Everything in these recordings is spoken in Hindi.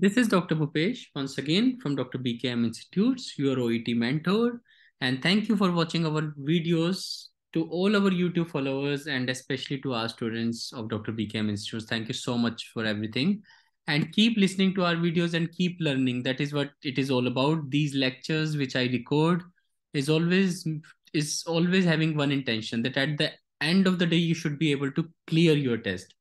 This is Dr. Bhupesh once again from Dr. BKM Institutes, your OET mentor. And thank you for watching our videos to all our YouTube followers and especially to our students of Dr. BKM Institutes. Thank you so much for everything. And keep listening to our videos and keep learning. That is what it is all about. These lectures which I record is always is always having one intention that at the end of the day you should be able to clear your test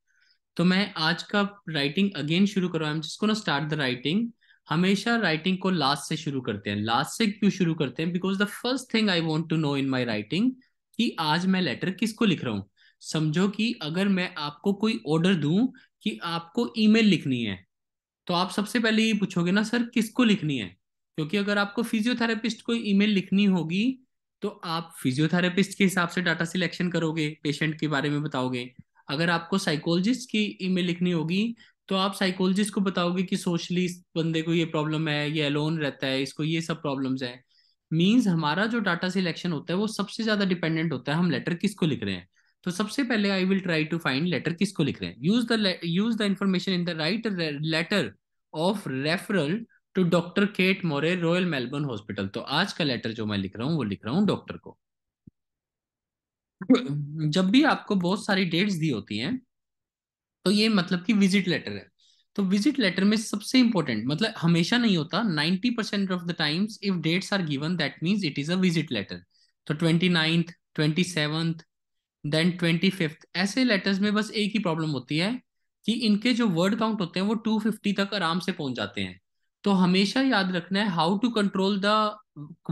तो मैं आज का राइटिंग अगेन शुरू कर रहा हूँ जिसको ना स्टार्ट द राइटिंग हमेशा राइटिंग को लास्ट से शुरू करते हैं लास्ट से क्यों शुरू करते हैं because the first thing I want to know in my writing कि आज मैं लेटर किसको लिख रहा हूँ समझो कि अगर मैं आपको कोई ऑर्डर दूं कि आपको ईमेल लिखनी है तो आप सबसे पहले ये पूछोगे ना सर किसको लिखनी है क्योंकि अगर आपको फिजियोथेरेपिस्ट को ईमेल लिखनी होगी तो आप फिजियोथेरेपिस्ट के हिसाब से डाटा सिलेक्शन करोगे पेशेंट के बारे में बताओगे अगर आपको साइकोलॉजिस्ट की ईमेल लिखनी होगी तो आप साइकोलॉजिस्ट को बताओगे कि सोशली बंदे को ये प्रॉब्लम है ये अलोन रहता है इसको ये सब प्रॉब्लम्स है मीन्स हमारा जो डाटा सिलेक्शन होता है वो सबसे ज्यादा डिपेंडेंट होता है हम लेटर किसको लिख रहे हैं तो सबसे पहले I will try to find letter किसको लिख रहे हैं use the use the information in the right letter of referral to doctor Kate Moore Royal Melbourne Hospital तो आज का लेटर जो मैं लिख रहा हूँ वो लिख रहा हूँ डॉक्टर को जब भी आपको बहुत सारी डेट्स दी होती हैं तो ये मतलब कि विजिट लेटर है तो विजिट लेटर में सबसे इंपॉर्टेंट मतलब हमेशा नहीं होता ninety percent of the times if dates are given that means it is a visit letter तो twenty ninth twenty seventh then twenty fifth ऐसे लेटर्स में बस एक ही प्रॉब्लम होती है कि इनके जो वर्ड काउंट होते हैं वो टू फिफ्टी तक आराम से पहुंच जाते हैं तो हमेशा याद रखना है how to control the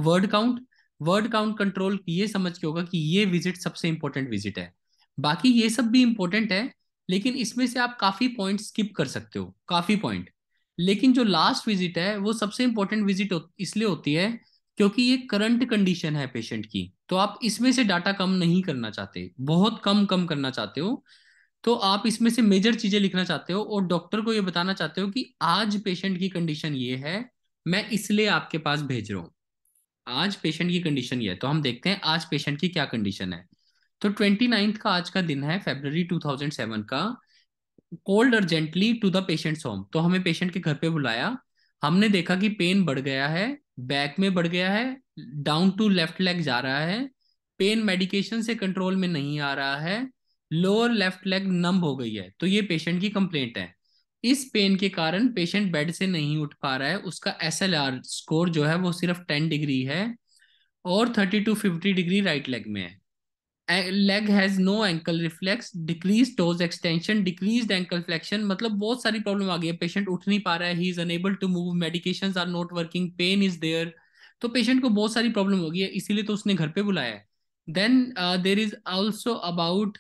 word count word count control ये समझ के होगा कि ये विजिट सबसे इंपॉर्टेंट विजिट है बाकी ये सब भी इंपॉर्टेंट है लेकिन इसमें से आप काफी पॉइंट स्किप कर सकते हो काफी पॉइंट लेकिन जो लास्ट विजिट है वो सबसे इंपॉर्टेंट विजिट इसलिए होती है क्योंकि ये करंट कंडीशन है पेशेंट की तो आप इसमें से डाटा कम नहीं करना चाहते बहुत कम कम करना चाहते हो तो आप इसमें से मेजर चीजें लिखना चाहते हो और डॉक्टर को ये बताना चाहते हो कि आज पेशेंट की कंडीशन ये है मैं इसलिए आपके पास भेज रहा हूँ आज पेशेंट की कंडीशन ये है तो हम देखते हैं आज पेशेंट की क्या कंडीशन है तो ट्वेंटी नाइन्थ का आज का दिन है फेबर टू थाउजेंड सेवन का called urgently to the patient's home तो हमें पेशेंट के घर पे बुलाया हमने देखा कि पेन बढ़ गया है बैक में बढ़ गया है डाउन टू लेफ्ट लेग जा रहा है पेन मेडिकेशन से कंट्रोल में नहीं आ रहा है लोअर लेफ्ट लेग नंब हो गई है तो ये पेशेंट की कंप्लेंट है इस पेन के कारण पेशेंट बेड से नहीं उठ पा रहा है उसका एस स्कोर जो है वो सिर्फ टेन डिग्री है और thirty to fifty degree right leg में है leg has no ankle reflex decrease toes extension decrease ankle flexion मतलब बहुत सारी प्रॉब्लम आ गई है पेशेंट उठ नहीं पा रहा है he is unable to move medication are not working pain is there तो पेशेंट को बहुत सारी प्रॉब्लम हो गई है इसीलिए तो उसने घर पे बुलाया है then there is also about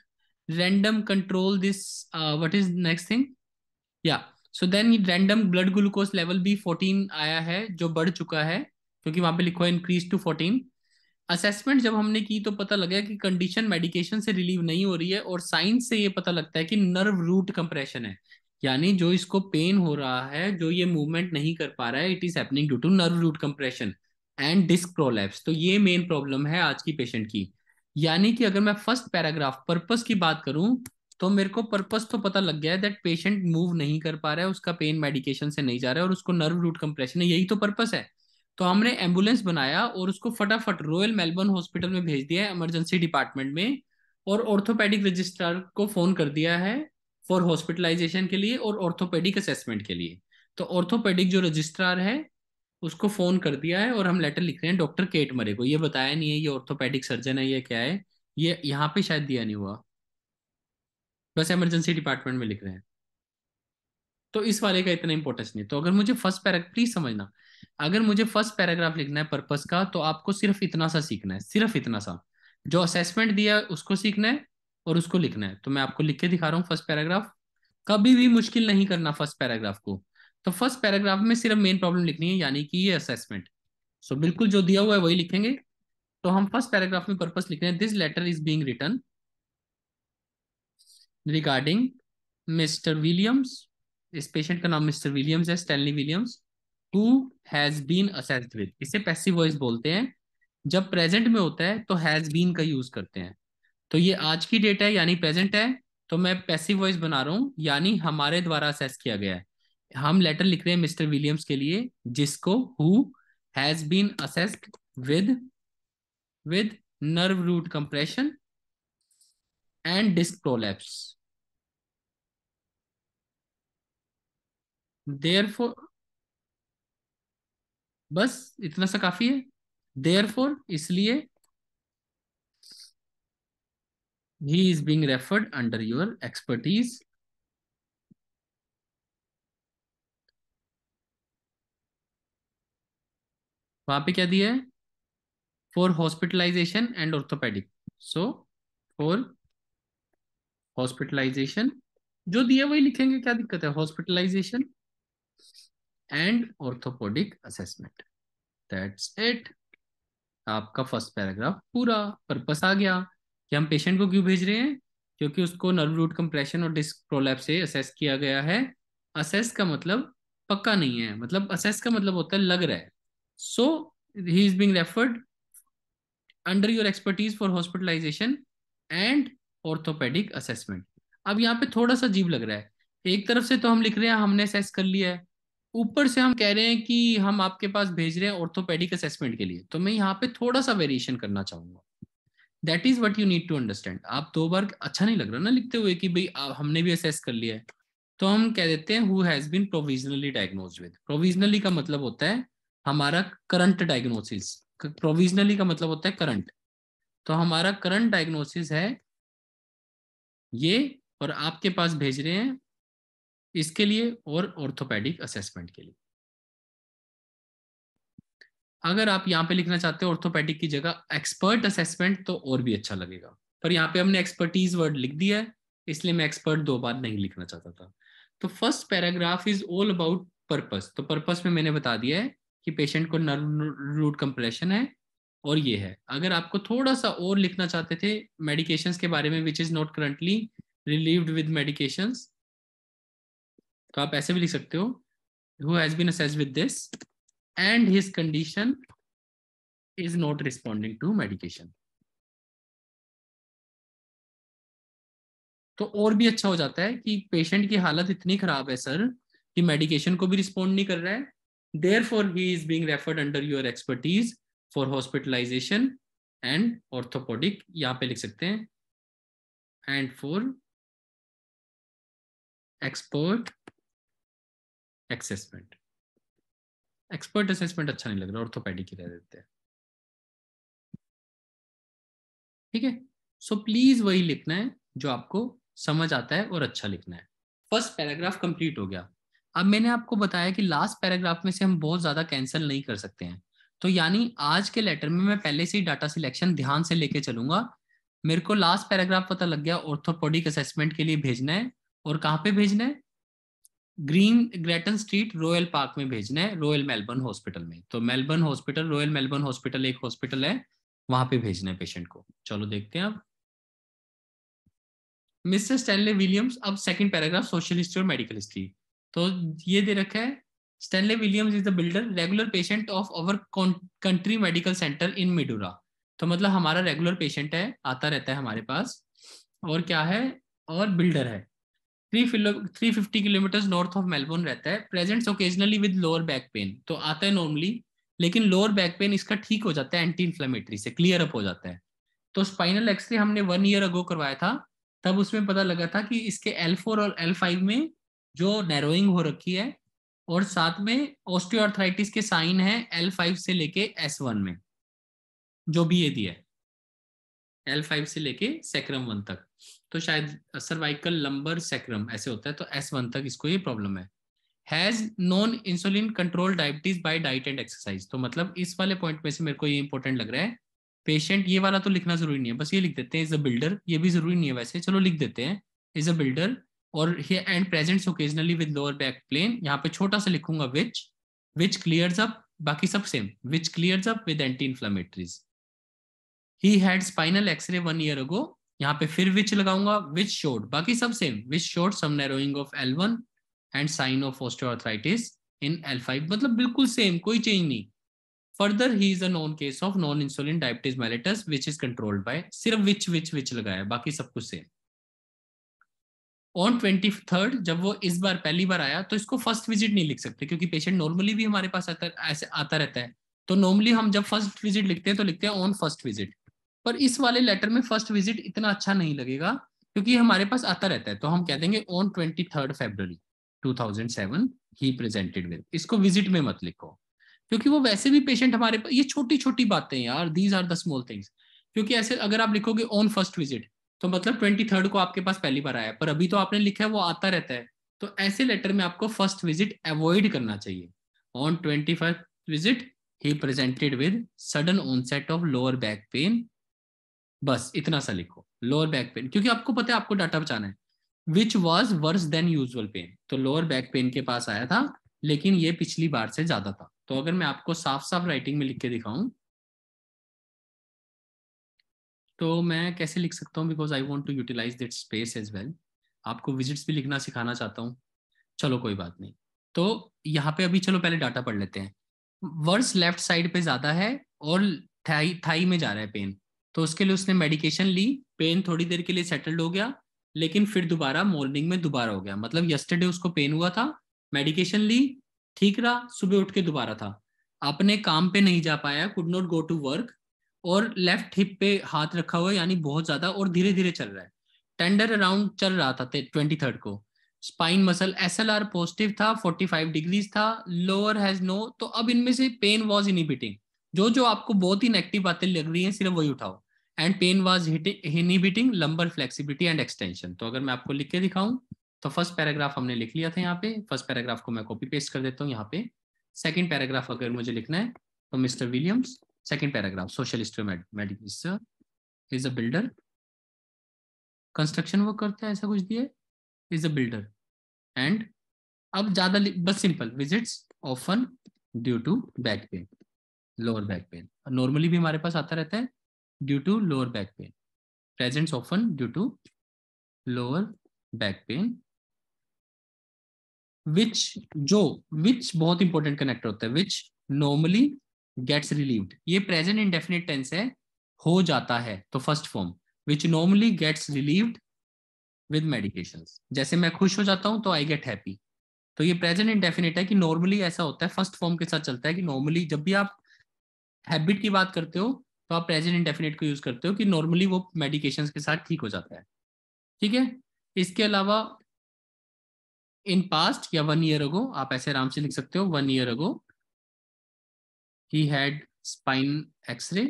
random control this what is next thing या so then random blood glucose level भी फोर्टीन आया है जो बढ़ चुका है क्योंकि वहां पे लिखो है इंक्रीज टू फोर्टीन असेसमेंट जब हमने की तो पता लगा कि कंडीशन मेडिकेशन से रिलीव नहीं हो रही है और साइंस से ये पता लगता है कि नर्व रूट कंप्रेशन है यानी जो इसको पेन हो रहा है जो ये मूवमेंट नहीं कर पा रहा है it is happening due to nerve root compression and disc prolapse तो ये मेन प्रॉब्लम है आज की पेशेंट की यानी कि अगर मैं फर्स्ट पैराग्राफ पर्पस की बात करूं तो मेरे को पर्पस तो पता लग गया है दैट पेशेंट मूव नहीं कर पा रहा है उसका पेन मेडिकेशन से नहीं जा रहा है और उसको नर्व रूट कंप्रेशन है यही तो पर्पस है तो हमने एम्बुलेंस बनाया और उसको फटाफट रॉयल मेलबर्न हॉस्पिटल में भेज दिया है इमरजेंसी डिपार्टमेंट में और ऑर्थोपेडिक रजिस्ट्रार को फोन कर दिया है फॉर हॉस्पिटलाइजेशन के लिए और ऑर्थोपेडिक असेसमेंट के लिए तो ऑर्थोपेडिक जो रजिस्ट्रार है उसको फोन कर दिया है और हम लेटर लिख रहे हैं डॉक्टर केट मरे को ये बताया नहीं है ये ऑर्थोपेडिक सर्जन है ये क्या है ये यहाँ पे शायद दिया नहीं हुआ बस इमरजेंसी डिपार्टमेंट में लिख रहे हैं तो इस वाले का इतना इंपॉर्टेंस नहीं तो अगर मुझे फर्स्ट पैराग्राफ प्लीज समझना अगर मुझे फर्स्ट पैराग्राफ लिखना है पर्पस का तो आपको सिर्फ इतना सा सीखना है सिर्फ इतना सा जो असेसमेंट दिया है उसको सीखना है और उसको लिखना है तो मैं आपको लिख के दिखा रहा हूँ फर्स्ट पैराग्राफ कभी भी मुश्किल नहीं करना फर्स्ट पैराग्राफ को तो फर्स्ट पैराग्राफ में सिर्फ मेन प्रॉब्लम लिखनी है यानी कि ये असेसमेंट सो बिल्कुल जो दिया हुआ है वही लिखेंगे तो हम फर्स्ट पैराग्राफ में पर्पस लिख रहे हैं this letter is being written regarding mister Williams इस पेशेंट का नाम मिस्टर विलियम्स है Stanley Williams who has been assessed with इसे पैसिव वॉइस बोलते हैं जब प्रेजेंट में होता है तो हैज बीन का यूज करते हैं तो ये आज की डेट है यानी प्रेजेंट है तो मैं पैसिव वॉइस बना रहा हूँ यानी हमारे द्वारा असेस किया गया है हम लेटर लिख रहे हैं मिस्टर विलियम्स के लिए जिसको who has been assessed with with nerve root compression and disc there Therefore, बस इतना सा काफी है देयरफॉर इसलिए he is being referred under your expertise वहां पे क्या दिया है for hospitalisation and orthopaedic so for hospitalisation जो दिया वही लिखेंगे क्या दिक्कत है hospitalisation and orthopaedic assessment that's it आपका फर्स्ट पैराग्राफ पूरा पर्पस आ गया कि हम पेशेंट को क्यों भेज रहे हैं क्योंकि उसको नर्व रूट कंप्रेशन और डिस्क प्रोलैप से असेस किया गया है असेस का मतलब पक्का नहीं है मतलब असेस का मतलब होता है लग रहा है so he is being referred under your expertise for hospitalisation and orthopaedic assessment अब यहाँ पे थोड़ा सा जीव लग रहा है एक तरफ से तो हम लिख रहे हैं हमने असेस कर लिया है ऊपर से हम कह रहे हैं कि हम आपके पास भेज रहे हैं ऑर्थोपेडिक असेसमेंट के लिए तो मैं यहाँ पे थोड़ा सा वेरिएशन करना चाहूंगा that is what you need to understand आप दो बार अच्छा नहीं लग रहा ना लिखते हुए कि भाई हमने भी असेस कर लिया है तो हम कह देते हैं who has been provisionally diagnose with provisionally का मतलब होता है हमारा करंट डायग्नोसिस प्रोविजनली का मतलब होता है करंट तो हमारा करंट डायग्नोसिस है ये और आपके पास भेज रहे हैं इसके लिए और ऑर्थोपेडिक असेसमेंट के लिए अगर आप यहाँ पे लिखना चाहते हो ऑर्थोपेडिक की जगह एक्सपर्ट असेसमेंट तो और भी अच्छा लगेगा पर यहाँ पे हमने एक्सपर्टीज वर्ड लिख दिया है इसलिए मैं एक्सपर्ट दो बार नहीं लिखना चाहता था तो first paragraph is all about purpose तो पर्पस में मैंने बता दिया है कि पेशेंट को नर्व रूट कंप्रेशन है और ये है अगर आपको थोड़ा सा और लिखना चाहते थे मेडिकेशन के बारे में which is not currently relieved with medication तो आप ऐसे भी लिख सकते हो who has been assessed with this and his condition is not responding to medication तो और भी अच्छा हो जाता है कि पेशेंट की हालत इतनी खराब है सर कि मेडिकेशन को भी रिस्पॉन्ड नहीं कर रहा है therefore he is being referred under your expertise for hospitalisation and orthopaedic यहाँ पे लिख सकते हैं and for expert assessment expert assessment अच्छा नहीं लग रहा ऑर्थोपेडिक ही रह देते हैं ठीक है सो प्लीज वही लिखना है जो आपको समझ आता है और अच्छा लिखना है फर्स्ट पैराग्राफ कंप्लीट हो गया अब मैंने आपको बताया कि लास्ट पैराग्राफ में से हम बहुत ज्यादा कैंसिल नहीं कर सकते हैं तो यानी आज के लेटर में मैं पहले से ही डाटा सिलेक्शन ध्यान से लेके चलूंगा मेरे को लास्ट पैराग्राफ पता लग गया ऑर्थोपोडिक असेसमेंट के लिए भेजना है और कहाँ पे भेजना है green Grattan Street Royal Park में भेजना है रॉयल मेलबर्न हॉस्पिटल में तो Melbourne Hospital Royal Melbourne Hospital एक हॉस्पिटल है वहां पे भेजना है पेशेंट को चलो देखते हैं अब मिस्टर स्टैनले विलियम्स अब सेकंड पैराग्राफ सोशल हिस्ट्री और मेडिकल हिस्ट्री तो ये दे रखा है Stanley Williams is the builder, regular patient of our country medical center in Midura. तो मतलब हमारा रेगुलर पेशेंट है आता रहता है हमारे पास और क्या है और बिल्डर है थ्री फिलो three fifty kilometre north of Melbourne रहता है presents occasionally with lower back pain तो आता है नॉर्मली लेकिन लोअर बैक पेन इसका ठीक हो जाता है एंटी इन्फ्लेमेटरी से क्लियर अप हो जाता है तो स्पाइनल एक्सरे हमने वन ईयर अगो करवाया था तब उसमें पता लगा था कि इसके एल फोर और एल फाइव में जो नैरोइंग हो रखी है और साथ में ऑस्टियोआर्थराइटिस के साइन है एल फाइव से लेके एस वन में जो भी ये दिया है एल फाइव से लेके सेक्रम वन तक तो शायद सर्वाइकल लंबर सेक्रम ऐसे होता है तो एस वन तक इसको ये प्रॉब्लम है has non insulin control diabetes by diet and exercise तो मतलब इस वाले पॉइंट में से मेरे को ये इंपॉर्टेंट लग रहा है पेशेंट ये वाला तो लिखना जरूरी नहीं है बस ये लिख देते हैं इज अ बिल्डर ये भी जरूरी नहीं है वैसे चलो लिख देते हैं इज अ बिल्डर और and presents occasionally with lower back plain यहाँ पे छोटा सा लिखूंगा विच विच क्लियर्स अप बाकी सब same which clears up with anti inflammatories he had spinal X ray one year ago यहाँ पे फिर विच लगाऊंगा विच शोड बाकी सब same which showed some narrowing of L one and sign of osteoarthritis in L five मतलब बिल्कुल सेम कोई चेंज नहीं further he is a non case of non insulin diabetes mellitus which is controlled by सिर्फ विच विच विच लगाया बाकी सब कुछ सेम ऑन ट्वेंटी थर्ड जब वो इस बार पहली बार आया तो इसको फर्स्ट विजिट नहीं लिख सकते क्योंकि पेशेंट नॉर्मली भी हमारे पास आता ऐसे आता रहता है तो नॉर्मली हम जब फर्स्ट विजिट लिखते हैं तो लिखते हैं ऑन फर्स्ट विजिट पर इस वाले लेटर में फर्स्ट विजिट इतना अच्छा नहीं लगेगा क्योंकि हमारे पास आता रहता है तो हम कह देंगे on twenty third February two thousand seven he presented with इसको विजिट में मत लिखो क्योंकि वो वैसे भी पेशेंट हमारे पास ये छोटी छोटी बातें यार these are the small things क्योंकि ऐसे अगर आप लिखोगे ऑन फर्स्ट विजिट तो मतलब ट्वेंटी थर्ड को आपके पास पहली बार आया पर अभी तो आपने लिखा है वो आता रहता है तो ऐसे लेटर में आपको फर्स्ट विजिट अवॉइड करना चाहिए on twenty first visit he presented with sudden onset of lower back pain बस इतना सा लिखो लोअर बैक पेन क्योंकि आपको पता है आपको डाटा बचाना है which was worse than usual pain तो लोअर बैक पेन के पास आया था लेकिन ये पिछली बार से ज्यादा था तो अगर मैं आपको साफ साफ राइटिंग में लिख के दिखाऊं तो मैं कैसे लिख सकता हूँ because I want to utilise that space as well आपको विजिट्स भी लिखना सिखाना चाहता हूँ चलो कोई बात नहीं तो यहाँ पे अभी चलो पहले डाटा पढ़ लेते हैं वर्स लेफ्ट साइड पे ज्यादा है और थाई थाई में जा रहा है पेन तो उसके लिए उसने मेडिकेशन ली पेन थोड़ी देर के लिए सेटल्ड हो गया लेकिन फिर दोबारा मॉर्निंग में दोबारा हो गया मतलब यस्टरडे उसको पेन हुआ था मेडिकेशन ली ठीक रहा सुबह उठ के दोबारा था अपने काम पे नहीं जा पाया could not go to work और लेफ्ट हिप पे हाथ रखा हुआ यानी बहुत ज्यादा और धीरे धीरे चल रहा है टेंडर अराउंड चल रहा था ट्वेंटी थर्ड को spine muscle S L R positive था फोर्टी फाइव डिग्रीज था लोअर हैज नो तो अब इनमें से पेन वॉज इनिबिटिंग जो जो आपको बहुत ही नेगेटिव बातें लग रही हैं सिर्फ वही उठाओ and pain was inhibiting lumbar flexibility and extension तो अगर मैं आपको लिख के दिखाऊं तो फर्स्ट पैराग्राफ हमने लिख लिया था यहाँ पे फर्स्ट पैराग्राफ को मैं कॉपी पेस्ट कर देता हूँ यहाँ पे सेकेंड पैराग्राफ अगर मुझे लिखना है तो mister Williams Second paragraph, socialist medic is a builder. Construction वो करता है ऐसा कुछ दिए इज अ बिल्डर एंड अब ज्यादा बस simple visits often due to back pain lower back pain normally भी हमारे पास आता रहता है due to lower back pain presents often due to lower back pain which जो विच बहुत इंपॉर्टेंट कनेक्टर होता है विच नॉर्मली गेट्स रिलीव्ड ये प्रेजेंट इंडेफिनिट टेंस है हो जाता है तो first form which normally gets relieved with medication जैसे मैं खुश हो जाता हूँ तो आई गेट हैप्पी तो ये प्रेजेंट इंडेफिनिट है कि नॉर्मली ऐसा होता है फर्स्ट फॉर्म के साथ चलता है कि नॉर्मली जब भी आप हैबिट की बात करते हो तो आप प्रेजेंट इंडेफिनिट को यूज करते हो कि नॉर्मली वो मेडिकेशन के साथ ठीक हो जाता है ठीक है इसके अलावा इन पास्ट या वन ईयर अगो आप ऐसे आराम से लिख सकते हो one year ago he had spine x-ray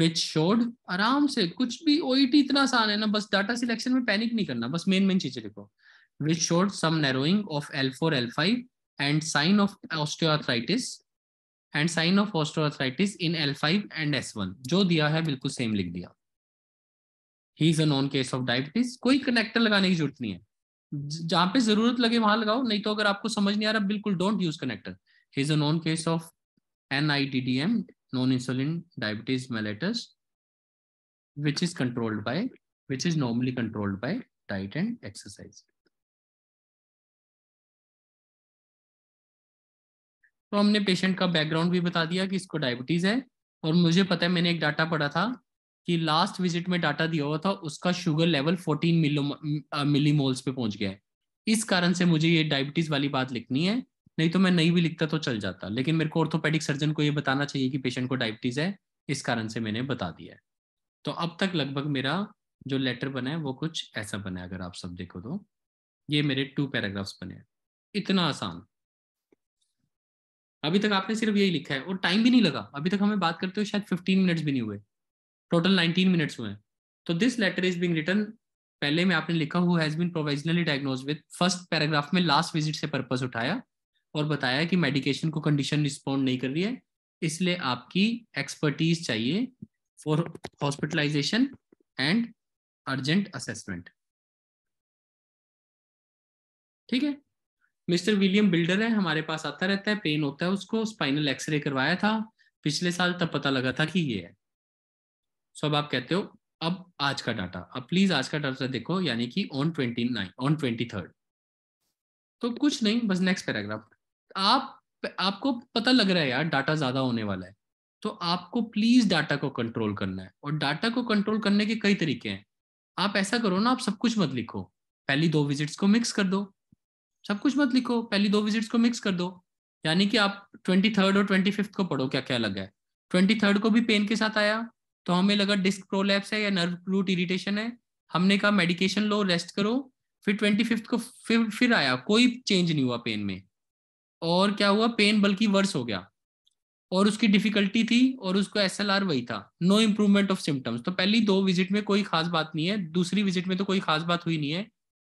which showed aram se kuch bhi OET itna aasan hai na bas data selection mein panic nahi karna bas main main cheeze likho which showed some narrowing of L4 L5 and sign of osteoarthritis and sign of osteoarthritis in L5 and S1 jo diya hai bilkul same लिख diya he is a known case of diabetes koi connector lagane ki zarurat nahi hai जहां पे जरूरत लगे वहां लगाओ नहीं तो अगर आपको समझ नहीं आ रहा बिल्कुल don't use connector is a non case of N I T D M non insulin diabetes mellitus which is controlled by which is normally controlled by diet and exercise तो हमने पेशेंट का बैकग्राउंड भी बता दिया कि इसको डायबिटीज है और मुझे पता है मैंने एक डाटा पढ़ा था कि लास्ट विजिट में डाटा दिया हुआ था उसका शुगर लेवल 14 मिलो मिलीमोल्स पे पहुंच गया है इस कारण से मुझे ये डायबिटीज वाली बात लिखनी है नहीं तो मैं नहीं भी लिखता तो चल जाता लेकिन मेरे को ऑर्थोपेडिक सर्जन को ये बताना चाहिए कि पेशेंट को डायबिटीज है इस कारण से मैंने बता दिया है तो अब तक लगभग मेरा जो लेटर बना है वो कुछ ऐसा बना है अगर आप सब देखो तो ये मेरे टू पैराग्राफ्स बने हैं इतना आसान अभी तक आपने सिर्फ यही लिखा है और टाइम भी नहीं लगा अभी तक हमें बात करते हुए शायद फिफ्टीन मिनट्स भी नहीं हुए टोटल नाइनटीन मिनट्स हुए तो this letter is being written पहले में आपने लिखा हुआ has been provisionally diagnose with first paragraph में लास्ट विजिट से पर्पज उठाया और बताया कि मेडिकेशन को कंडीशन रिस्पॉन्ड नहीं कर रही है इसलिए आपकी एक्सपर्टीज चाहिए for hospitalisation and urgent assessment ठीक है मिस्टर विलियम बिल्डर है हमारे पास आता रहता है पेन होता है उसको स्पाइनल एक्सरे करवाया था पिछले साल तब पता लगा था कि ये है सो अब आप कहते हो अब आज का डाटा अब प्लीज आज का डाटा देखो यानी कि on twenty nine on twenty third तो कुछ नहीं बस नेक्स्ट पैराग्राफ आप आपको पता लग रहा है यार डाटा ज्यादा होने वाला है तो आपको प्लीज डाटा को कंट्रोल करना है और डाटा को कंट्रोल करने के कई तरीके हैं आप ऐसा करो ना आप सब कुछ मत लिखो पहली दो विजिट्स को मिक्स कर दो सब कुछ मत लिखो पहली दो विजिट्स को मिक्स कर दो यानी कि आप ट्वेंटी थर्ड और ट्वेंटी फिफ्थ को पढ़ो क्या क्या लगा है ट्वेंटी थर्ड को भी पेन के साथ आया तो हमें लगा डिस्क प्रोलैप्स है या नर्व रूट इरिटेशन है हमने कहा मेडिकेशन लो रेस्ट करो फिर ट्वेंटी फिफ्थ को फिर फिर आया कोई चेंज नहीं हुआ पेन में और क्या हुआ पेन बल्कि वर्स हो गया और उसकी डिफिकल्टी थी और उसको एस एल आर वही था नो इम्प्रूवमेंट ऑफ सिम्टम्स तो पहली दो विजिट में कोई खास बात नहीं है दूसरी विजिट में तो कोई खास बात हुई नहीं है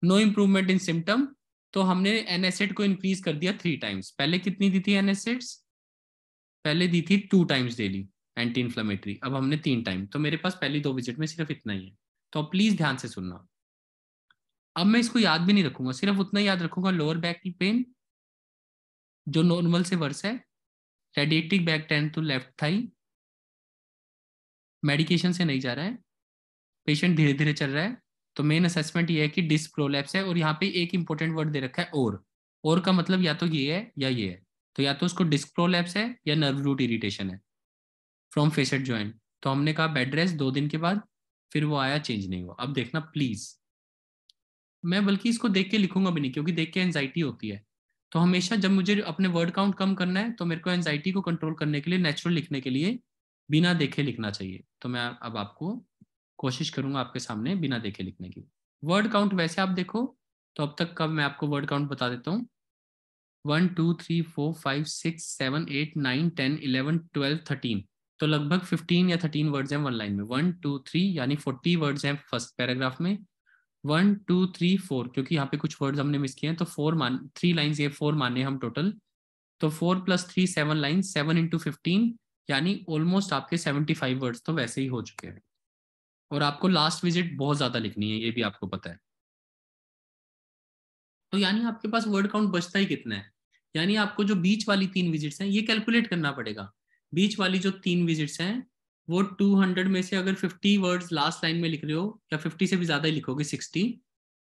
नो इम्प्रूवमेंट इन सिम्टम तो हमने एन को इंक्रीज कर दिया थ्री टाइम्स पहले कितनी दी थी एन पहले दी थी two times daily anti inflammatory अब हमने तीन टाइम तो मेरे पास पहली दो विजिट में सिर्फ इतना ही है तो आप प्लीज ध्यान से सुनना अब मैं इसको याद भी नहीं रखूंगा सिर्फ उतना याद रखूंगा लोअर बैक की पेन जो नॉर्मल से वर्स है radiating back ten to left thigh medication से नहीं जा रहा है पेशेंट धीरे धीरे चल रहा है तो मेन असेसमेंट ये है कि डिस्क प्रोलैप्स है और यहाँ पे एक इंपॉर्टेंट वर्ड दे रखा है और और का मतलब या तो ये है या ये है तो या तो उसको डिस्क प्रोलैप्स है या नर्व रूट इरिटेशन है फ्रॉम फेसेट ज्वाइन तो हमने कहा बेड रेस्ट दो दिन के बाद फिर वो आया चेंज नहीं हुआ अब देखना प्लीज मैं बल्कि इसको देख के लिखूंगा भी नहीं क्योंकि देख के एनजाइटी होती है तो हमेशा जब मुझे अपने वर्ड काउंट कम करना है तो मेरे को एनजाइटी को कंट्रोल करने के लिए नेचुरल लिखने के लिए बिना देखे लिखना चाहिए तो मैं अब आपको कोशिश करूंगा आपके सामने बिना देखे लिखने की वर्ड काउंट वैसे आप देखो तो अब तक का मैं आपको वर्ड काउंट बता देता हूँ one two three four five six seven eight nine ten eleven twelve thirteen तो लगभग फिफ्टीन या थर्टीन वर्ड्स हैं वन लाइन में वन टू थ्री यानी फोर्टी वर्ड्स हैं फर्स्ट पैराग्राफ में वन टू थ्री फोर क्योंकि यहाँ पे कुछ वर्ड्स हमने मिस किए हैं तो फोर मान थ्री लाइन्स ये फोर माने हम टोटल तो four plus three seven line seven into fifteen यानी ऑलमोस्ट आपके सेवेंटी फाइव वर्ड्स तो वैसे ही हो चुके हैं और आपको लास्ट विजिट बहुत ज्यादा लिखनी है ये भी आपको पता है तो यानी आपके पास वर्ड काउंट बचता ही कितना है यानी आपको जो बीच वाली तीन विजिट्स हैं ये कैलकुलेट करना पड़ेगा बीच वाली जो तीन विजिट्स हैं वो 200 में से अगर 50 वर्ड्स लास्ट लाइन में लिख रहे हो या 50 से भी ज़्यादा ही लिखोगे 60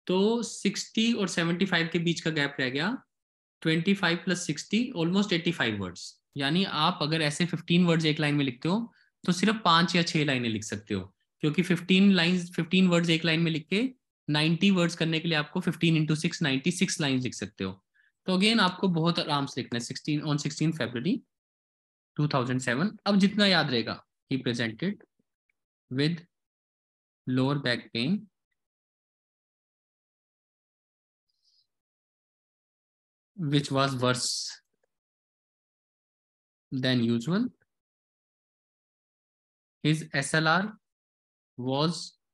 तो 60 और 75 के बीच का गैप रह गया 25 plus sixty almost five words यानी आप अगर ऐसे 15 वर्ड्स एक लाइन में लिखते हो तो सिर्फ पाँच या छः लाइनें लिख सकते हो क्योंकि 15 लाइन 15 वर्ड्स एक लाइन में लिख के 90 वर्ड्स करने के लिए आपको 15 into six ninety six line लिख सकते हो तो अगेन आपको बहुत आराम से लिखना है सिक्सटीन ऑन सिक्सटीन फेबररी 2007 अब जितना याद रहेगा ही presented with lower back pain than usual his S L R was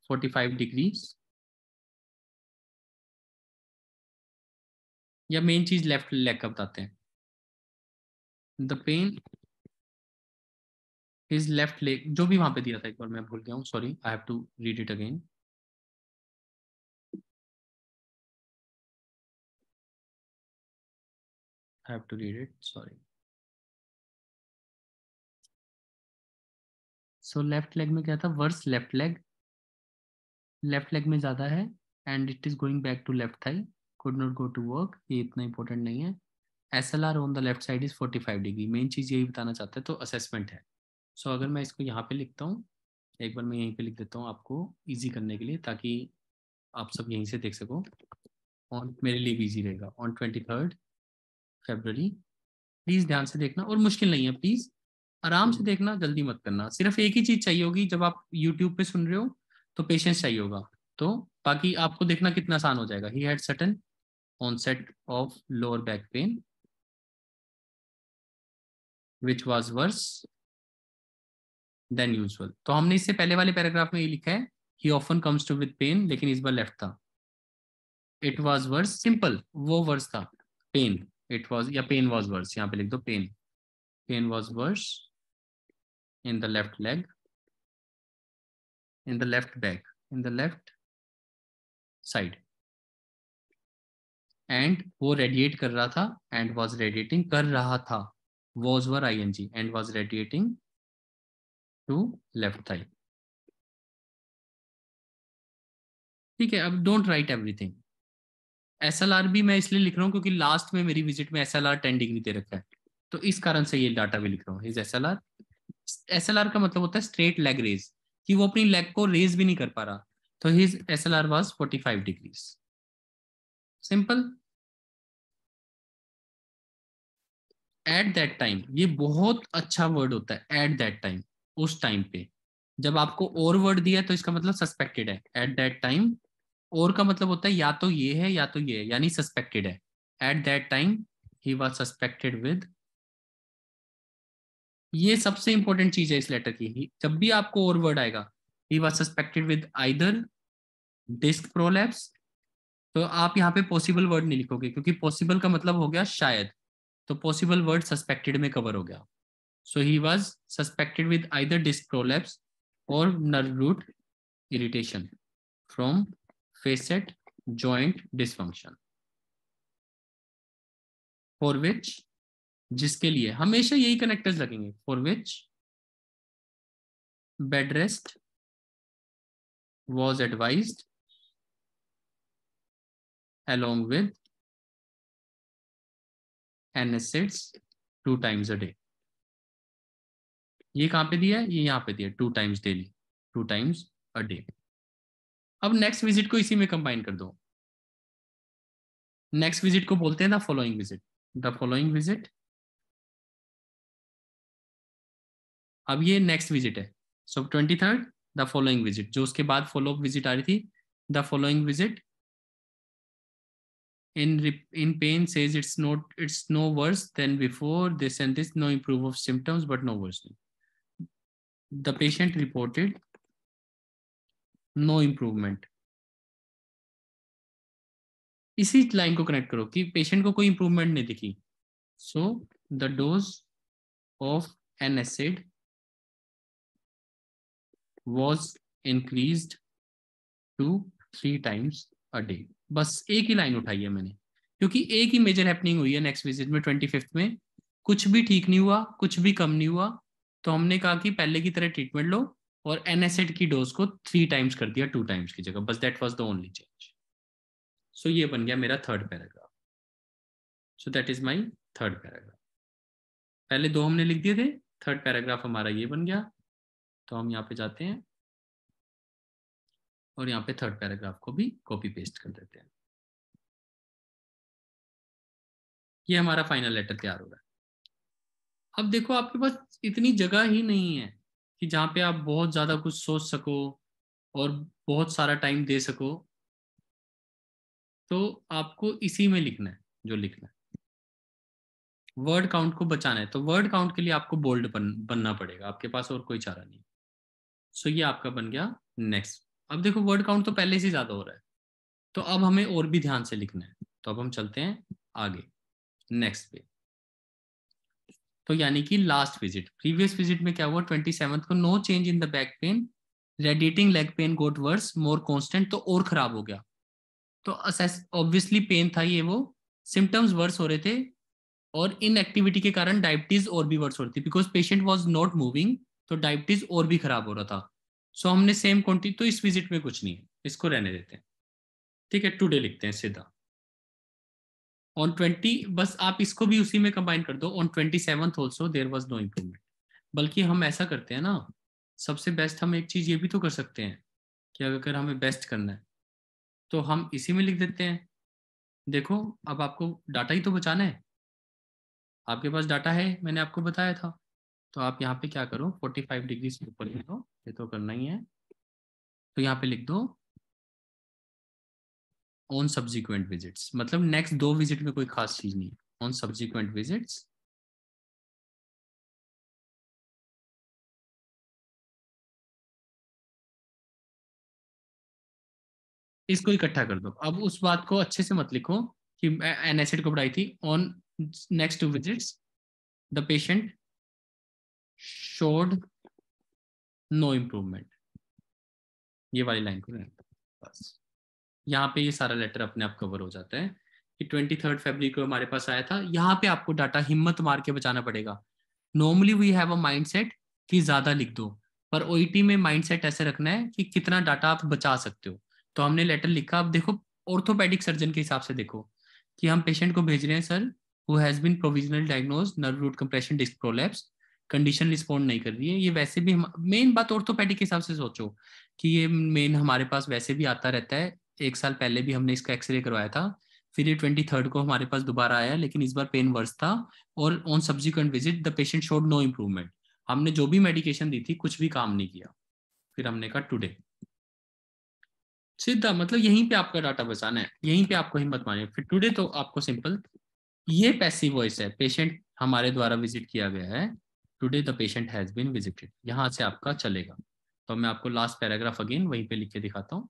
forty 45 degrees या मेन चीज लेफ्ट लेग का बताते हैं the pain his left leg जो भी वहां पे दिया था एक बार मैं भूल गया हूँ sorry I have to read it again I have to read it. Sorry. So left leg में क्या था worse left leg left leg में ज्यादा है and it is going back to left thigh could not go to work ये इतना इंपॉर्टेंट नहीं है S L R on the left side is 45 degree main चीज यही बताना चाहते हैं तो असेसमेंट है सो so, अगर मैं इसको यहाँ पे लिखता हूँ एक बार मैं यहीं पे लिख देता हूँ आपको इजी करने के लिए ताकि आप सब यहीं से देख सको ऑन मेरे लिए भी ईजी रहेगा on twenty third February please ध्यान से देखना और मुश्किल नहीं है प्लीज़ आराम से हम्म। देखना जल्दी मत करना सिर्फ एक ही चीज़ चाहिए होगी जब आप यूट्यूब पे सुन रहे हो तो पेशेंस चाहिए होगा तो बाकी आपको देखना कितना आसान हो जाएगा he had sudden set of lower back pain which was worse than usual तो हमने इससे पहले वाले पैराग्राफ में ये लिखा है he often comes to with pain लेकिन इस बार लेफ्ट था इट वॉज वर्स सिंपल वो वर्स था पेन इट वॉज या पेन वॉज वर्स यहाँ पे लिख दो pain pain was worse in the left leg in the left back in the left side and वो रेडिएट कर रहा था एंड वॉज रेडिएटिंग कर रहा था was were I N G and was radiating to left thigh. ठीक है अब don't write everything S L R भी मैं इसलिए लिख रहा हूँ क्योंकि लास्ट में मेरी विजिट में S L R ten degree दे रखा है तो इस कारण से ये डाटा भी लिख रहा हूँ S L R S L R का मतलब होता है स्ट्रेट लेग रेज कि वो अपनी लेग को रेज भी नहीं कर पा रहा तो his S L R was forty five degrees simple at that time ये बहुत अच्छा वर्ड होता है एट दैट टाइम उस टाइम पे जब आपको और वर्ड दिया तो इसका मतलब सस्पेक्टेड है एट दैट टाइम और का मतलब होता है या तो ये है या तो ये है यानी सस्पेक्टेड है at that time he was suspected with ये सबसे इंपॉर्टेंट चीज है इस लेटर की जब भी आपको और वर्ड आएगा he was suspected with either disc prolapse तो आप यहाँ पे पॉसिबल वर्ड नहीं लिखोगे क्योंकि पॉसिबल का मतलब हो गया शायद तो पॉसिबल वर्ड सस्पेक्टेड में कवर हो गया So he was suspected with either disc prolapse or nerve root irritation from facet joint dysfunction. For which, जिसके लिए हमेशा यही connectors लगेंगे For which, bed rest was advised along with NSAIDs two times a day. ये कहाँ पे दिया है ये यहाँ पे दिया two times daily two times a day अब नेक्स्ट विजिट को इसी में कंबाइन कर दो नेक्स्ट विजिट को बोलते हैं the following visit the following visit अब ये नेक्स्ट विजिट है so twenty third the following visit जो उसके बाद फॉलो अप विजिट आ रही थी the following visit in pain says it's not it's no worse than before this and this no improve of symptoms but no worse नहीं the patient reported no improvement इसी लाइन को कनेक्ट करो कि पेशेंट को कोई इंप्रूवमेंट नहीं दिखी so the dose of N acid was increase to three times a day बस एक ही लाइन उठाई है मैंने क्योंकि एक ही मेजर हैपनिंग हुई है नेक्स्ट विजिट में ट्वेंटी फिफ्थ में कुछ भी ठीक नहीं हुआ कुछ भी कम नहीं हुआ तो हमने कहा कि पहले की तरह ट्रीटमेंट लो और एनएसएड की डोज को थ्री टाइम्स कर दिया टू टाइम्स की जगह बस that was the only change so ये बन गया मेरा third paragraph so that is my third paragraph पहले दो हमने लिख दिए थे थर्ड पैराग्राफ हमारा ये बन गया तो हम यहाँ पे जाते हैं और यहाँ पे थर्ड पैराग्राफ को भी कॉपी पेस्ट कर देते हैं ये हमारा फाइनल लेटर तैयार हो रहा है अब देखो आपके पास इतनी जगह ही नहीं है कि जहाँ पे आप बहुत ज्यादा कुछ सोच सको और बहुत सारा टाइम दे सको तो आपको इसी में लिखना है जो लिखना है वर्ड काउंट को बचाना है तो वर्ड काउंट के लिए आपको बोल्ड बन, बनना पड़ेगा आपके पास और कोई चारा नहीं सो so, ये आपका बन गया नेक्स्ट अब देखो वर्ड काउंट तो पहले से ज्यादा हो रहा है तो अब हमें और भी ध्यान से लिखना है तो अब हम चलते हैं आगे नेक्स्ट पे तो यानी कि लास्ट विजिट प्रीवियस विजिट में क्या हुआ ट्वेंटी सेवन को no change in the back pain radiating leg pain got worse more constant तो और खराब हो गया तो ऑब्वियसली पेन था ये वो सिम्टम्स वर्स हो रहे थे और इन एक्टिविटी के कारण डायबिटीज और भी वर्स हो रही थी because patient was not moving तो डायबिटीज और भी खराब हो रहा था सो so, हमने सेम क्वान्टिटी तो इस विजिट में कुछ नहीं है इसको रहने देते हैं ठीक है टूडे लिखते हैं सीधा ऑन ट्वेंटी बस आप इसको भी उसी में कंबाइन कर दो on twenty seven also there was no improvement बल्कि हम ऐसा करते हैं ना सबसे बेस्ट हम एक चीज़ ये भी तो कर सकते हैं कि अगर हमें बेस्ट करना है तो हम इसी में लिख देते हैं देखो अब आपको डाटा ही तो बचाना है आपके पास डाटा है मैंने आपको बताया था तो आप यहाँ पे क्या करो 45 डिग्री से ऊपर लिख दो ये तो करना ही है तो यहाँ पे लिख दो ऑन सब्सिक्वेंट विजिट्स मतलब नेक्स्ट दो विजिट में कोई खास चीज नहीं है ऑन सब्सिक्वेंट विजिट्स इसको इकट्ठा कर दो अब उस बात को अच्छे से मत लिखो कि एन एसिड को पढ़ाई थी on next two visits the patient showed no improvement ये वाली लाइन को बस यहाँ पे ये सारा लेटर अपने आप कवर हो जाता है कि ट्वेंटी थर्ड फेबरी को हमारे पास आया था यहाँ पे आपको डाटा हिम्मत मार के बचाना पड़ेगा normally we have a mindset कि ज्यादा लिख दो पर ओ e में माइंडसेट ऐसे रखना है कि कितना डाटा आप बचा सकते हो तो हमने लेटर लिखा अब देखो ऑर्थोपेडिक सर्जन के हिसाब से देखो कि हम पेशेंट को भेज रहे हैं सर वो has been provisional diagnose nerve root compression disc prolapse condition respond नहीं कर रही है ये वैसे भी मेन बात ऑर्थोपेडिक के हिसाब से सोचो कि ये मेन हमारे पास वैसे भी आता रहता है एक साल पहले भी हमने इसका एक्सरे करवाया था फिर ये ट्वेंटी थर्ड को हमारे पास दोबारा आया लेकिन इस बार पेन वर्स था और on subsequent visit the patient showed no improvement हमने जो भी मेडिकेशन दी थी कुछ भी काम नहीं किया फिर हमने कहा टुडे सीधा मतलब यहीं पे आपका डाटा बचाना है यहीं पे आपको हिम्मत मारनी है फिर टुडे तो आपको सिंपल ये पैसिव वॉइस है पेशेंट हमारे द्वारा विजिट किया गया है today the patient has been visited यहाँ से आपका चलेगा तो मैं आपको लास्ट पैराग्राफ अगेन वहीं पे लिख के दिखाता हूँ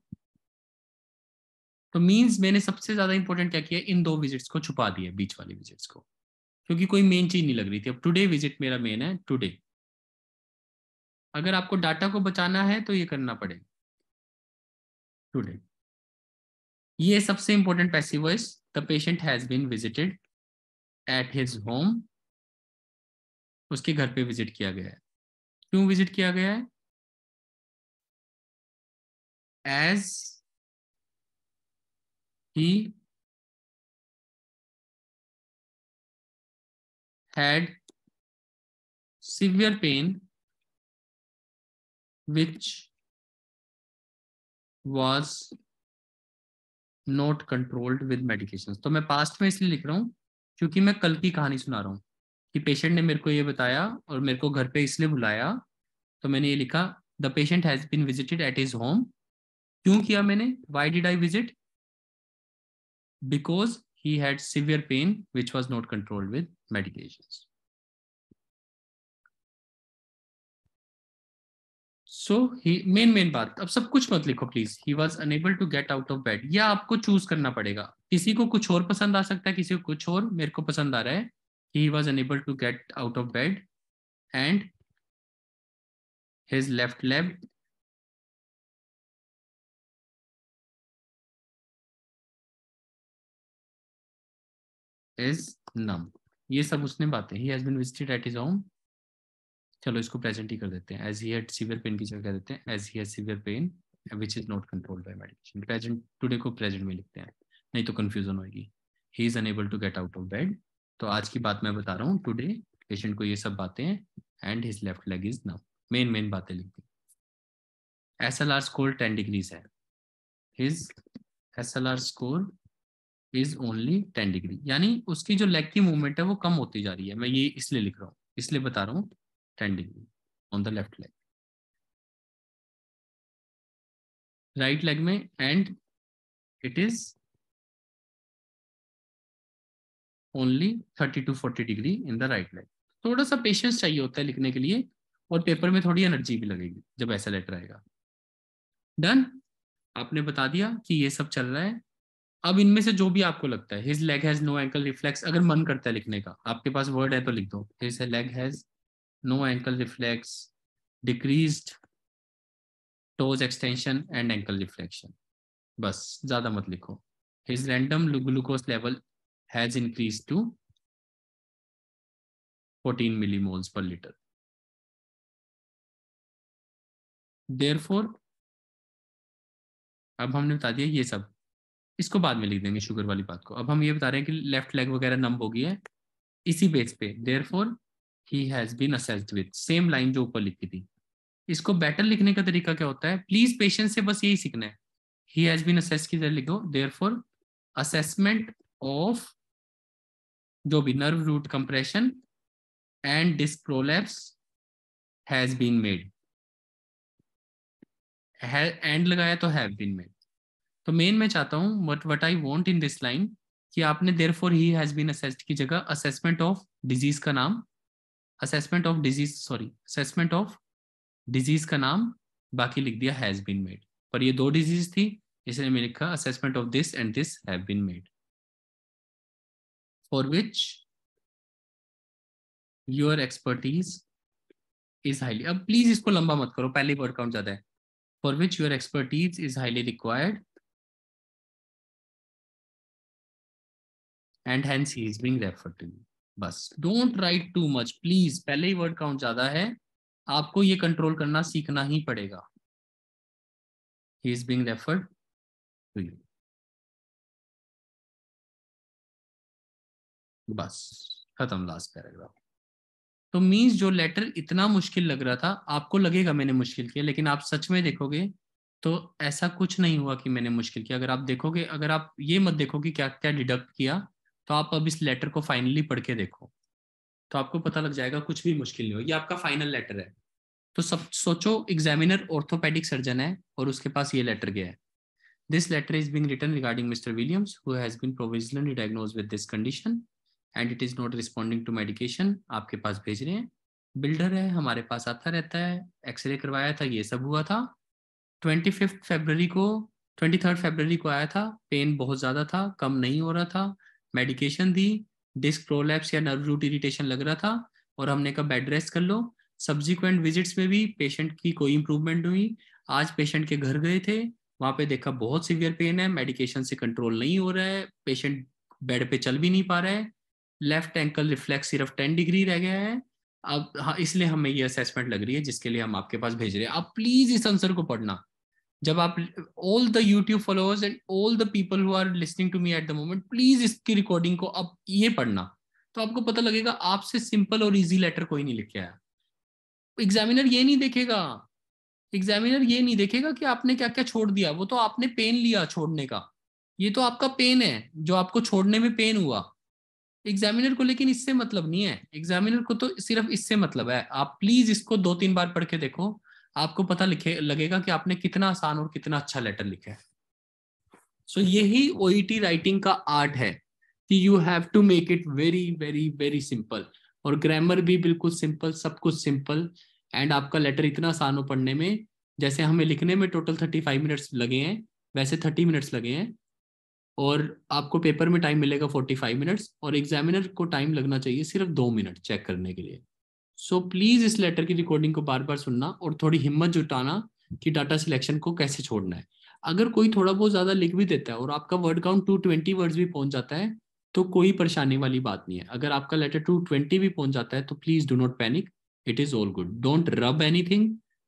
तो मीन्स मैंने सबसे ज्यादा इंपॉर्टेंट क्या किया इन दो विजिट्स को छुपा दिया बीच वाली विजिट्स को क्योंकि कोई मेन चीज नहीं लग रही थी अब टुडे विजिट मेरा मेन है टुडे अगर आपको डाटा को बचाना है तो ये करना पड़ेगा टुडे ये सबसे important passive voice the patient has been visited at his home उसके घर पे विजिट किया गया है क्यों विजिट किया गया है as he had severe pain which was not controlled with medications. तो मैं पास्ट में इसलिए लिख रहा हूँ क्योंकि मैं कल की कहानी सुना रहा हूँ कि पेशेंट ने मेरे को ये बताया और मेरे को घर पे इसलिए बुलाया तो मैंने ये लिखा the patient has been visited at his home क्यों किया मैंने why did I visit because he had severe pain, which was not controlled with medications. So ही मेन मेन बात अब सब कुछ मत लिखो please he was unable to get out of bed या आपको चूज करना पड़ेगा किसी को कुछ और पसंद आ सकता है किसी को कुछ और मेरे को पसंद आ रहा है he was unable to get out of bed and his left left is numb ये सब उसने बातें he has been visited at his home चलो इसको प्रेजेंट ही कर देते हैं as he had severe pain की जगह देते हैं as he had severe pain which is not controlled by medication present today को प्रेजेंट में लिखते हैं नहीं तो कंफ्यूजन होगी he is unable to get out of bed तो आज की बात मैं बता रहा हूँ टुडे पेशेंट को ये सब बातें हैं and his left leg is numb main main बातें लिख दी S L R score ten degrees है his S L R score is only ten degree यानी उसकी जो लेग की मूवमेंट है वो कम होती जा रही है मैं ये इसलिए लिख रहा हूँ इसलिए बता रहा हूँ ten degree on the left leg right leg में and it is only thirty two forty degree in the right leg थोड़ा सा पेशेंस चाहिए होता है लिखने के लिए और पेपर में थोड़ी एनर्जी भी लगेगी जब ऐसा लेटर आएगा डन आपने बता दिया कि ये सब चल रहा है अब इनमें से जो भी आपको लगता है his leg has no ankle reflex अगर मन करता है लिखने का आपके पास वर्ड है तो लिख दो his leg has no ankle reflex decrease toes extension and ankle reflection बस ज्यादा मत लिखो his random glucose level has increase to 14 per litre there four अब हमने बता दिया ये सब इसको बाद में लिख देंगे शुगर वाली बात को अब हम ये बता रहे हैं कि लेफ्ट लेग वगैरह नंब हो गई है इसी बेस पे therefore he has been assessed with same line जो ऊपर लिखी थी इसको बेटर लिखने का तरीका क्या होता है प्लीज पेशेंस से बस यही सीखना है ही हैज बीन असेस की तरह लिखो देर फोर असेसमेंट ऑफ जो भी nerve root compression and disc prolapse has been made and लगाया तो हैव बीन मेड तो मेन मैं चाहता हूँ what what I want in this line कि आपने therefore he has been assessed की जगह असेसमेंट ऑफ डिजीज का नाम assessment of disease sorry assessment of disease का नाम बाकी लिख दिया हैज बीन मेड पर ये दो डिजीज थी इसलिए मैंने लिखा assessment of this and this have been made for which your expertise is highly अब प्लीज इसको लंबा मत करो पहले वर्ड काउंट ज्यादा है for which your expertise is highly required and hence he is being referred to you बस don't write too much please पहले ही वर्ड काउंट ज्यादा है आपको ये कंट्रोल करना सीखना ही पड़ेगा he is being referred to you बस खत्म लास्ट पैराग्राफ तो मीन्स जो लेटर इतना मुश्किल लग रहा था आपको लगेगा मैंने मुश्किल किया लेकिन आप सच में देखोगे तो ऐसा कुछ नहीं हुआ कि मैंने मुश्किल किया अगर आप देखोगे अगर आप ये मत देखो कि क्या क्या डिडक्ट किया तो आप अब इस लेटर को फाइनली पढ़ के देखो तो आपको पता लग जाएगा कुछ भी मुश्किल नहीं हो ये आपका फाइनल लेटर है तो सब सोचो एग्जामिनर ऑर्थोपेडिक सर्जन है और उसके पास ये लेटर गया है this letter is being written regarding mister Williams who has been provisionally diagnosed with this condition and it is आपके पास भेज रहे हैं बिल्डर है हमारे पास आता रहता है एक्सरे करवाया था ये सब हुआ था ट्वेंटी फिफ्थ फेबररी को ट्वेंटी थर्ड फेबररी को आया था पेन बहुत ज़्यादा था कम नहीं हो रहा था मेडिकेशन दी डिस्क प्रोलैप्स या नर्व रूट इरिटेशन लग रहा था और हमने कहा बेड रेस्ट कर लो सब्सिक्वेंट विजिट्स में भी पेशेंट की कोई इंप्रूवमेंट हुई आज पेशेंट के घर गए थे वहाँ पे देखा बहुत सीवियर पेन है मेडिकेशन से कंट्रोल नहीं हो रहा है पेशेंट बेड पे चल भी नहीं पा रहा है लेफ्ट एंकल रिफ्लेक्स सिर्फ टेन डिग्री रह गया है अब हाँ इसलिए हमें ये असेसमेंट लग रही है जिसके लिए हम आपके पास भेज रहे हैं आप प्लीज इस आंसर को पढ़ना जब आप all the YouTube followers and all the people who are listening to me at the moment please इसकी रिकॉर्डिंग को अब ये पढ़ना तो आपको पता लगेगा आपसे सिंपल और इजी लेटर कोई नहीं लिखे है आया एग्जामिनर ये नहीं देखेगा एग्जामिनर ये नहीं देखेगा कि आपने क्या क्या छोड़ दिया वो तो आपने पेन लिया छोड़ने का ये तो आपका पेन है जो आपको छोड़ने में पेन हुआ एग्जामिनर को लेकिन इससे मतलब नहीं है एग्जामिनर को तो सिर्फ इससे मतलब है आप प्लीज इसको दो तीन बार पढ़ के देखो आपको पता लिखे लगेगा कि आपने कितना आसान और कितना अच्छा लेटर लिखा है सो so, यही ओ राइटिंग e का आर्ट है कि you have to make it very very very simple और ग्रामर भी बिल्कुल सिंपल सब कुछ सिंपल एंड आपका लेटर इतना आसान हो पढ़ने में जैसे हमें लिखने में टोटल थर्टी फाइव मिनट्स लगे हैं वैसे थर्टी मिनट्स लगे हैं और आपको पेपर में टाइम मिलेगा फोर्टी फाइव मिनट्स और एग्जामिनर को टाइम लगना चाहिए सिर्फ दो मिनट चेक करने के लिए सो so, प्लीज इस लेटर की रिकॉर्डिंग को बार बार सुनना और थोड़ी हिम्मत जुटाना कि डाटा सिलेक्शन को कैसे छोड़ना है अगर कोई थोड़ा बहुत ज्यादा लिख भी देता है और आपका word count two twenty words भी पहुंच जाता है तो कोई परेशानी वाली बात नहीं है अगर आपका लेटर टू ट्वेंटी भी पहुंच जाता है तो please do not panic it is all good don't rub any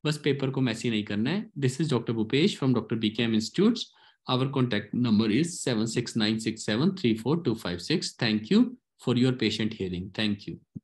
बस पेपर को मैसी नहीं करना है this is doctor Bhupesh from doctor B K M institute our contact number is seven six nine six seven three four two five six thank you for your patient hearing thank you